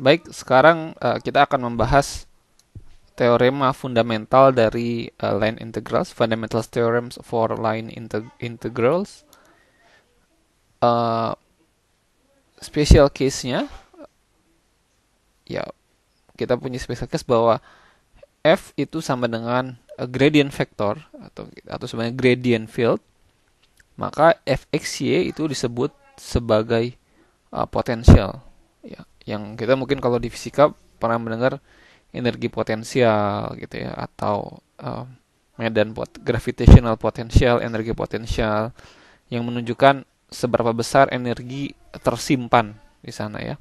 Baik, sekarang uh, kita akan membahas teorema fundamental dari uh, line integrals, fundamental theorems for line integ integrals. Uh, special case-nya, ya kita punya special case bahwa f itu sama dengan a gradient vector atau atau sebenarnya gradient field, maka fxy itu disebut sebagai uh, potensial. Ya, yang kita mungkin kalau di fisika pernah mendengar energi potensial gitu ya atau um, medan pot gravitational potential energi potensial yang menunjukkan seberapa besar energi tersimpan di sana ya.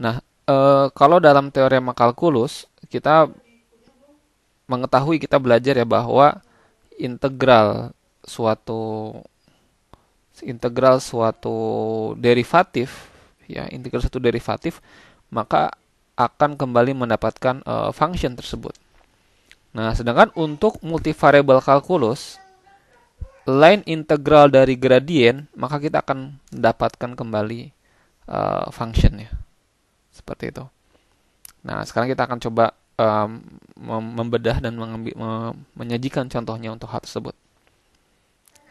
Nah, e, kalau dalam teorema kalkulus kita mengetahui kita belajar ya bahwa integral suatu integral suatu derivatif ya integral satu derivatif maka akan kembali mendapatkan uh, function tersebut. Nah, sedangkan untuk multivariable calculus line integral dari gradien maka kita akan mendapatkan kembali uh, functionnya seperti itu. Nah, sekarang kita akan coba um, membedah dan mengambil, me menyajikan contohnya untuk hal tersebut.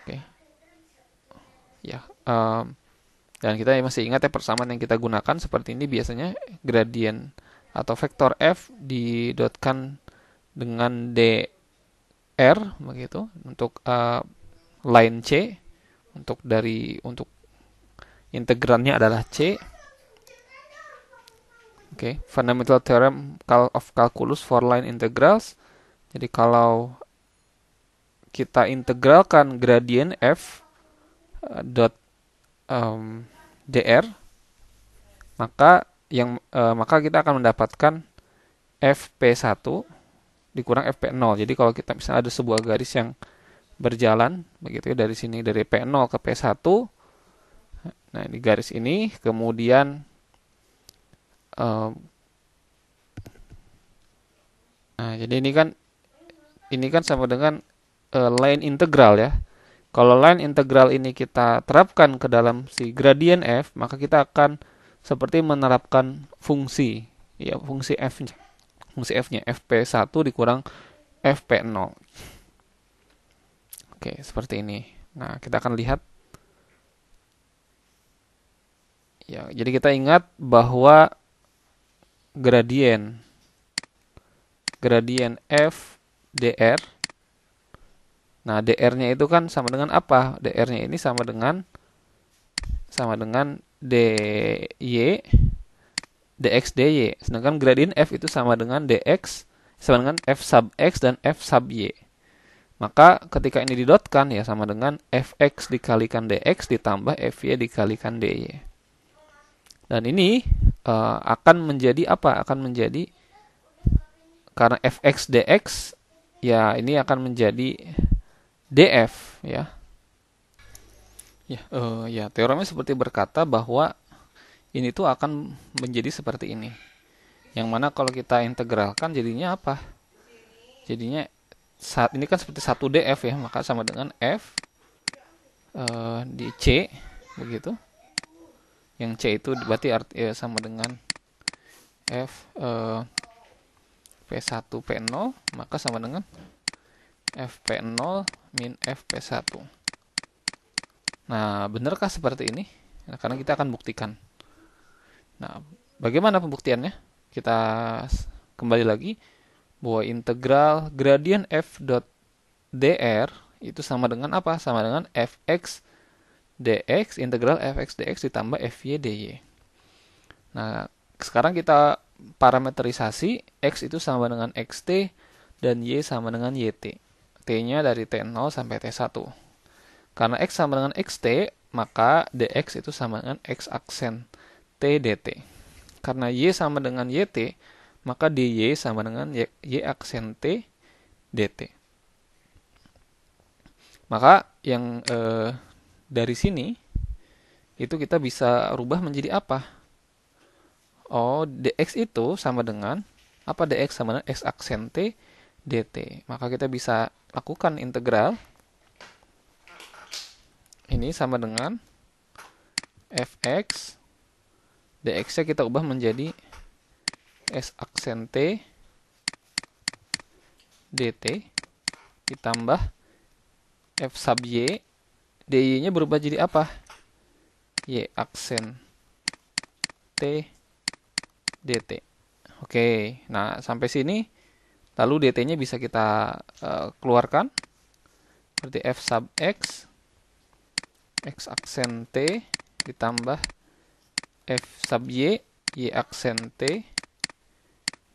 Oke. Okay. Ya, um, dan kita masih ingat ya persamaan yang kita gunakan seperti ini biasanya gradient atau vektor f didotkan dengan dr begitu untuk uh, line c untuk dari untuk integrannya adalah c. Oke, okay. fundamental theorem of calculus for line integrals. Jadi kalau kita integralkan gradient f eh, dot um, dr maka yang e, maka kita akan mendapatkan fp1 dikurang fp0 jadi kalau kita misalnya ada sebuah garis yang berjalan begitu ya dari sini dari p0 ke p1 nah ini garis ini kemudian e, nah jadi ini kan ini kan sama dengan e, line integral ya kalau line integral ini kita terapkan ke dalam si gradient f, maka kita akan seperti menerapkan fungsi, ya fungsi f -nya. Fungsi f-nya fp1 dikurang fp0. Oke, seperti ini. Nah, kita akan lihat ya jadi kita ingat bahwa gradien gradien f dr Nah, DR-nya itu kan sama dengan apa? DR-nya ini sama dengan sama dengan DY dx dy. Sedangkan gradien f itu sama dengan dx sama dengan f sub x dan f sub y. Maka ketika ini didotkan ya sama dengan fx dikalikan dx ditambah fy dikalikan dy. Dan ini uh, akan menjadi apa? Akan menjadi karena fx dx ya ini akan menjadi DF ya. Ya, uh, ya teoremnya seperti berkata bahwa ini tuh akan menjadi seperti ini. Yang mana kalau kita integralkan jadinya apa? Jadinya saat ini kan seperti satu DF ya, maka sama dengan F uh, di C begitu. Yang C itu berarti arti, ya, sama dengan F uh, P1 P0 maka sama dengan fp0 min fp1. Nah, benarkah seperti ini? Nah, karena kita akan buktikan. Nah, bagaimana pembuktiannya? Kita kembali lagi bahwa integral gradient f dot dr itu sama dengan apa? Sama dengan fx dx integral fx dx ditambah fy dy. Nah, sekarang kita parameterisasi x itu sama dengan xt dan y sama dengan yt. T-nya dari T0 sampai T1. Karena X sama dengan XT, maka DX itu sama dengan X aksen T dt. Karena Y sama dengan YT, maka DY sama dengan Y, y aksen T dt. Maka yang eh, dari sini itu kita bisa rubah menjadi apa? Oh, dx itu sama dengan apa dx sama dengan x aksen t dt. Maka kita bisa lakukan integral ini sama dengan fx dx-nya kita ubah menjadi s aksen t dt ditambah f sub y dy-nya berubah jadi apa? y aksen t dt. Oke, nah sampai sini Lalu DT-nya bisa kita uh, keluarkan. seperti F sub X, X aksen T, ditambah F sub Y, Y aksen T,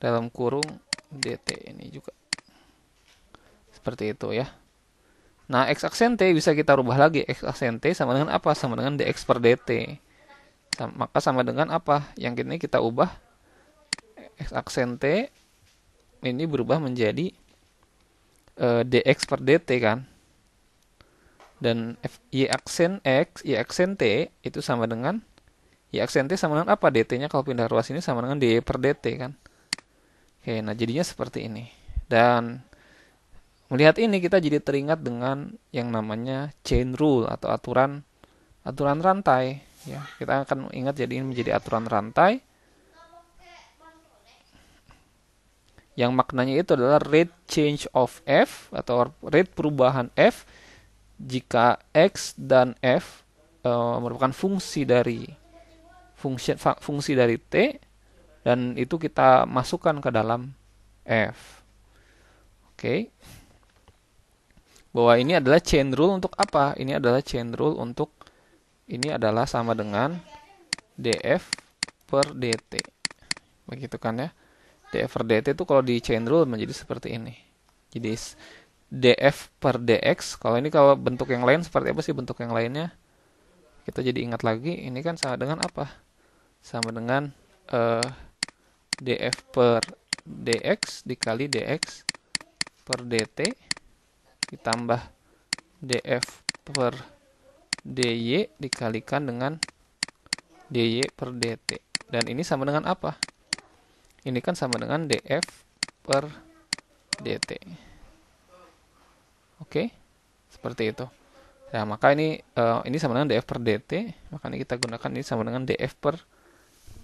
dalam kurung DT ini juga. Seperti itu ya. Nah, X aksen T bisa kita rubah lagi. X aksen T sama dengan apa? Sama dengan DX per DT. Sama, maka sama dengan apa? Yang ini kita ubah X aksen T ini berubah menjadi e, dx per dt kan dan f, y aksen x y aksen t itu sama dengan y aksen t sama dengan apa dt-nya kalau pindah ruas ini sama dengan dy per dt kan oke nah jadinya seperti ini dan melihat ini kita jadi teringat dengan yang namanya chain rule atau aturan aturan rantai ya kita akan ingat jadi ini menjadi aturan rantai yang maknanya itu adalah rate change of f atau rate perubahan f jika x dan f e, merupakan fungsi dari fungsi fungsi dari t dan itu kita masukkan ke dalam f. Oke. Okay. Bahwa ini adalah chain rule untuk apa? Ini adalah chain rule untuk ini adalah sama dengan df per dt. Begitu kan ya? df per dt itu kalau di chain rule menjadi seperti ini jadi df per dx kalau ini kalau bentuk yang lain seperti apa sih bentuk yang lainnya kita jadi ingat lagi ini kan sama dengan apa sama dengan uh, eh, df per dx dikali dx per dt ditambah df per dy dikalikan dengan dy per dt dan ini sama dengan apa ini kan sama dengan DF per DT. Oke, seperti itu. Nah, maka ini uh, ini sama dengan DF per DT, makanya kita gunakan ini sama dengan DF per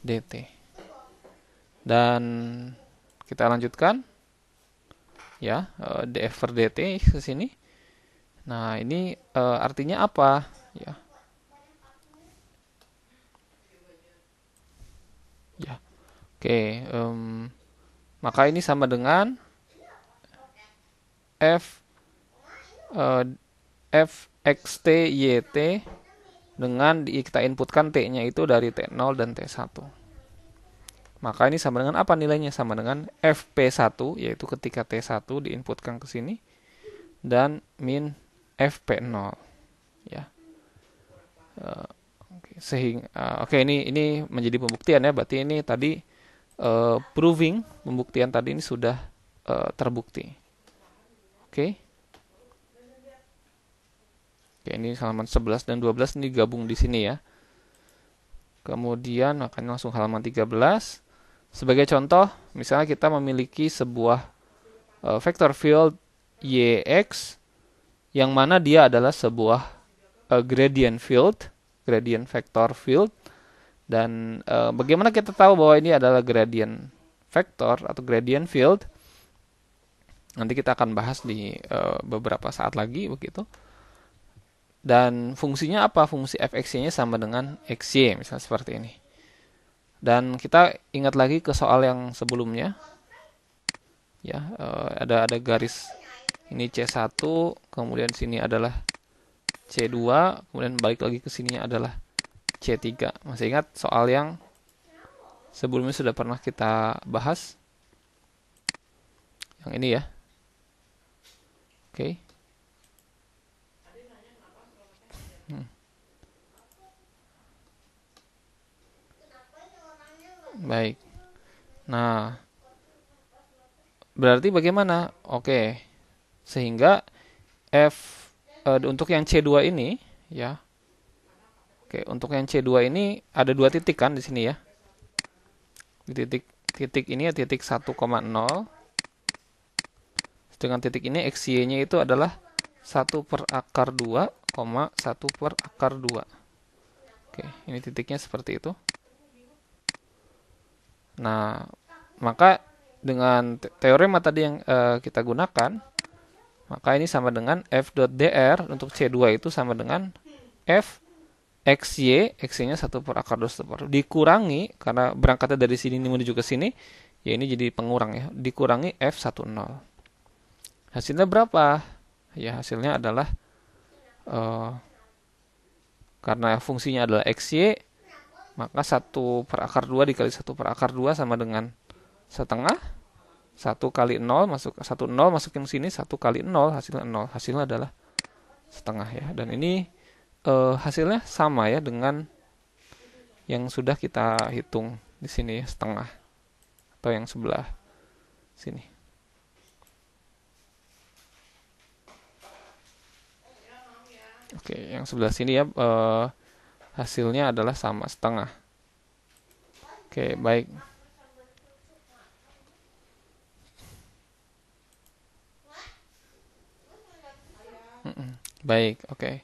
DT. Dan kita lanjutkan ya, uh, eh, DF per DT ke sini. Nah, ini uh, artinya apa? Ya. Ya. Oke, um, maka ini sama dengan f uh, f x t y t dengan kita inputkan t-nya itu dari t0 dan t1. Maka ini sama dengan apa nilainya? Sama dengan fp1 yaitu ketika t1 diinputkan ke sini dan min fp0 ya. Uh, eh, Sehingga, uh, oke eh, okay, ini ini menjadi pembuktian ya berarti ini tadi uh, proving pembuktian tadi ini sudah uh, terbukti. Oke. Okay? Oke, ini halaman 11 dan 12 ini gabung di sini ya. Kemudian makanya langsung halaman 13. Sebagai contoh, misalnya kita memiliki sebuah uh, vector field YX yang mana dia adalah sebuah uh, gradient field, gradient vector field dan e, bagaimana kita tahu bahwa ini adalah gradient vector atau gradient field? Nanti kita akan bahas di e, beberapa saat lagi begitu. Dan fungsinya apa? Fungsi fxy-nya sama dengan xy, misalnya seperti ini. Dan kita ingat lagi ke soal yang sebelumnya. Ya, e, ada ada garis ini C1, kemudian sini adalah C2, kemudian balik lagi ke sini adalah C3. Masih ingat soal yang sebelumnya sudah pernah kita bahas? Yang ini ya. Oke. Okay. Hmm. Baik. Nah, berarti bagaimana? Oke. Sehingga F e, untuk yang C2 ini ya Oke, untuk yang C2 ini ada dua titik kan di sini ya. Di titik titik ini ya titik 1,0 dengan titik ini xy-nya itu adalah 1 per akar 2, 1 per akar 2. Oke, ini titiknya seperti itu. Nah, maka dengan teorema tadi yang uh, kita gunakan, maka ini sama dengan f.dr untuk C2 itu sama dengan f XY, XY-nya satu per akar 2 per dikurangi, karena berangkatnya dari sini ini menuju ke sini, ya ini jadi pengurang ya, dikurangi F10. Hasilnya berapa? Ya hasilnya adalah, uh, karena fungsinya adalah XY, maka satu per akar 2 dikali satu per akar 2 sama dengan setengah, Satu kali nol masuk 1 0 masukin sini satu kali nol hasilnya nol hasilnya adalah setengah ya dan ini uh, hasilnya sama ya dengan yang sudah kita hitung di sini setengah atau yang sebelah sini. Oke, yang sebelah sini ya uh, hasilnya adalah sama setengah. Oke, baik. Baik, oke. Okay.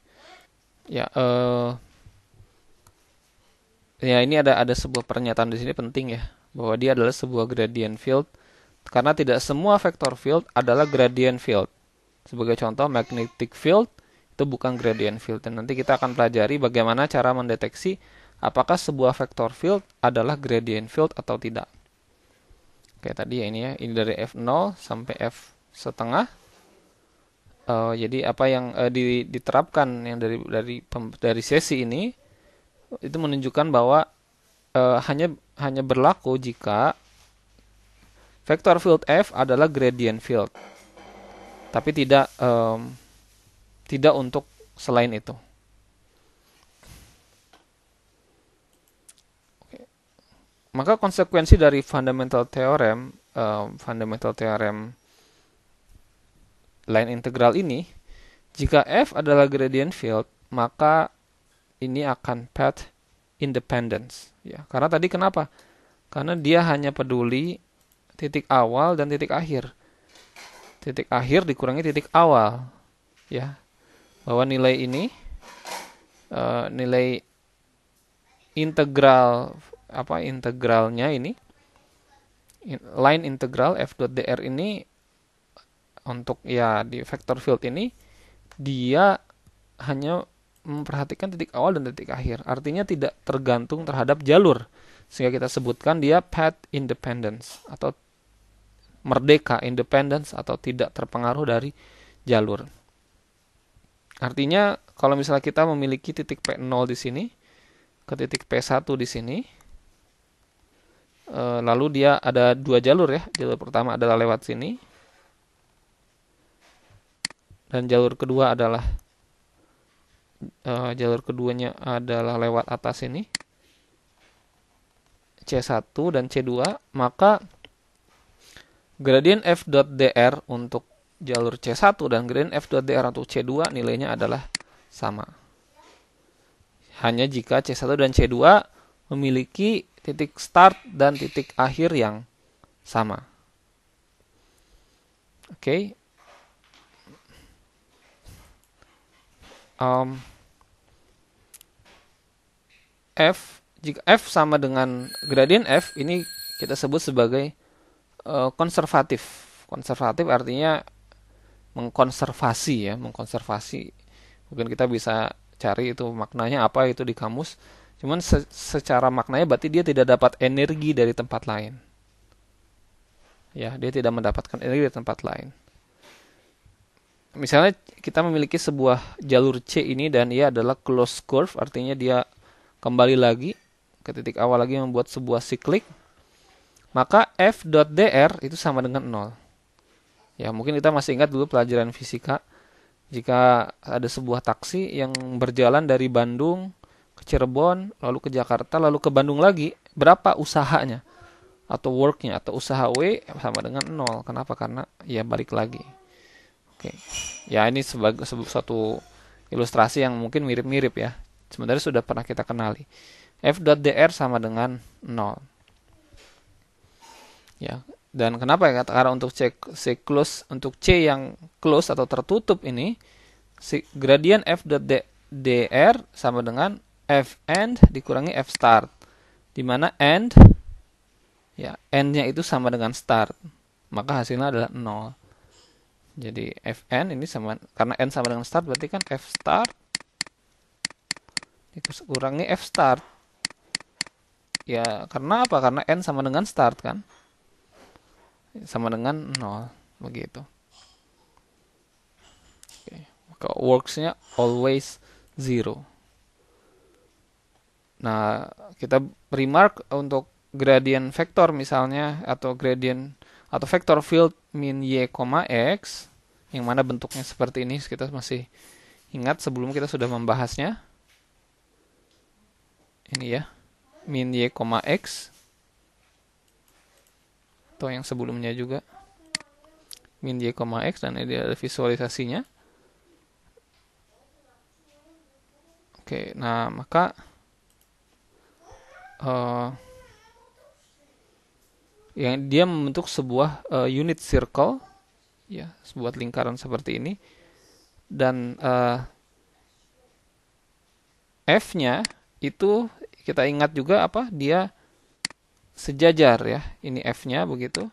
Ya, uh, ya ini ada ada sebuah pernyataan di sini penting ya bahwa dia adalah sebuah gradient field karena tidak semua vektor field adalah gradient field. Sebagai contoh magnetic field itu bukan gradient field dan nanti kita akan pelajari bagaimana cara mendeteksi apakah sebuah vektor field adalah gradient field atau tidak. Oke, tadi ya ini ya, ini dari F0 sampai F setengah Uh, jadi apa yang uh, di, diterapkan yang dari dari dari sesi ini itu menunjukkan bahwa uh, hanya hanya berlaku jika vektor field f adalah gradient field, tapi tidak um, tidak untuk selain itu. Maka konsekuensi dari fundamental theorem, uh, fundamental theorem line integral ini, jika f adalah gradient field, maka ini akan path independence. Ya, karena tadi kenapa? Karena dia hanya peduli titik awal dan titik akhir. Titik akhir dikurangi titik awal. Ya. Bahwa nilai ini uh, nilai integral apa integralnya ini line integral f.dr ini untuk ya di vector field ini dia hanya memperhatikan titik awal dan titik akhir. Artinya tidak tergantung terhadap jalur. Sehingga kita sebutkan dia path independence atau merdeka independence atau tidak terpengaruh dari jalur. Artinya kalau misalnya kita memiliki titik P0 di sini ke titik P1 di sini eh, lalu dia ada dua jalur ya. Jalur pertama adalah lewat sini dan jalur kedua adalah uh, jalur keduanya adalah lewat atas ini C1 dan C2 maka gradien f.dr untuk jalur C1 dan gradien f.dr untuk C2 nilainya adalah sama. Hanya jika C1 dan C2 memiliki titik start dan titik akhir yang sama. Oke, um, f jika f sama dengan gradien f ini kita sebut sebagai uh, konservatif. Konservatif artinya mengkonservasi ya, mengkonservasi. Mungkin kita bisa cari itu maknanya apa itu di kamus. Cuman se secara maknanya berarti dia tidak dapat energi dari tempat lain. Ya, dia tidak mendapatkan energi dari tempat lain. Misalnya kita memiliki sebuah jalur C ini dan ia adalah close curve, artinya dia kembali lagi ke titik awal lagi membuat sebuah siklik. Maka f dr itu sama dengan nol Ya, mungkin kita masih ingat dulu pelajaran fisika jika ada sebuah taksi yang berjalan dari Bandung ke Cirebon, lalu ke Jakarta, lalu ke Bandung lagi, berapa usahanya? Atau worknya, atau usaha W sama dengan nol. Kenapa? Karena ya balik lagi. Oke. Ya ini sebagai satu ilustrasi yang mungkin mirip-mirip ya. Sebenarnya sudah pernah kita kenali. F.dr sama dengan 0. Ya. Dan kenapa ya? Karena untuk C, C close, untuk C yang close atau tertutup ini, si dot F.dr sama dengan F end dikurangi F start. Dimana end, ya, endnya itu sama dengan start. Maka hasilnya adalah 0. Jadi fn ini sama karena n sama dengan start berarti kan f start kurangi f start. Ya, karena apa? Karena n sama dengan start kan? Sama dengan 0 begitu. Oke, maka worksnya always zero. Nah, kita remark untuk gradient vektor misalnya atau gradient atau vektor field min y, x yang mana bentuknya seperti ini kita masih ingat sebelum kita sudah membahasnya ini ya min y, x atau yang sebelumnya juga min y, x dan ini adalah visualisasinya oke nah maka uh, yang dia membentuk sebuah uh, unit circle ya sebuah lingkaran seperti ini dan uh, f-nya itu kita ingat juga apa dia sejajar ya ini f-nya begitu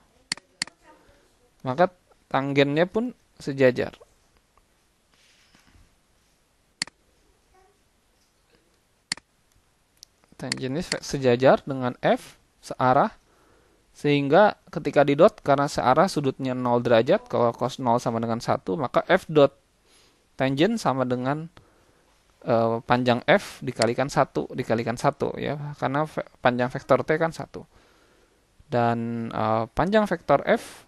maka tangennya pun sejajar tangennya sejajar dengan f searah sehingga ketika di dot karena searah sudutnya 0 derajat, kalau cos 0 sama dengan 1, maka f dot tangent sama dengan e, panjang f dikalikan 1 dikalikan 1 ya, karena panjang vektor t kan 1. Dan e, panjang vektor f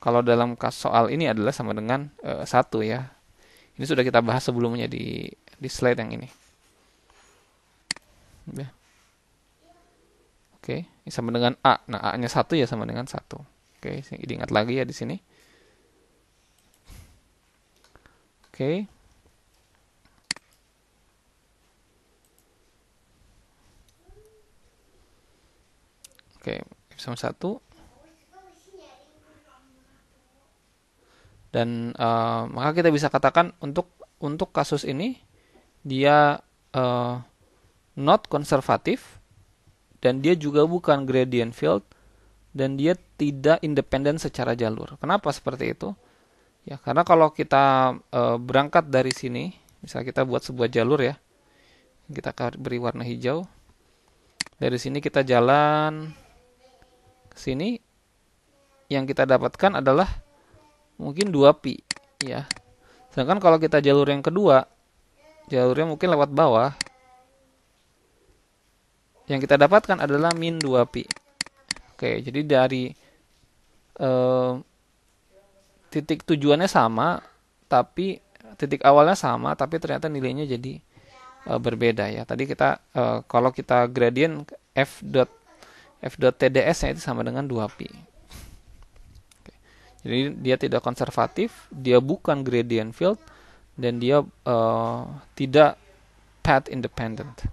kalau dalam soal ini adalah sama dengan e, eh, 1 ya. Ini sudah kita bahas sebelumnya di di slide yang ini. Ya. Oke, okay. sama dengan A. Nah, A-nya satu ya sama dengan satu. Oke, okay. diingat lagi ya di sini. Oke. Okay. Oke, okay. epsilon 1. Dan uh, maka kita bisa katakan untuk untuk kasus ini dia uh, not konservatif dan dia juga bukan gradient field dan dia tidak independen secara jalur. Kenapa seperti itu? Ya, karena kalau kita e, berangkat dari sini, misalnya kita buat sebuah jalur ya. Kita beri warna hijau. Dari sini kita jalan ke sini yang kita dapatkan adalah mungkin 2pi ya. Sedangkan kalau kita jalur yang kedua, jalurnya mungkin lewat bawah, yang kita dapatkan adalah min 2pi. Oke, jadi dari eh, titik tujuannya sama, tapi titik awalnya sama, tapi ternyata nilainya jadi eh, berbeda ya. Tadi kita eh, kalau kita gradient f dot f dot tds itu sama dengan 2pi. Jadi dia tidak konservatif, dia bukan gradient field, dan dia uh, tidak path independent.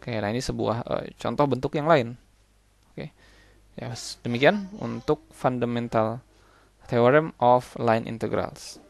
Oke, nah ini sebuah uh, contoh bentuk yang lain. Oke. Ya, demikian untuk fundamental theorem of line integrals.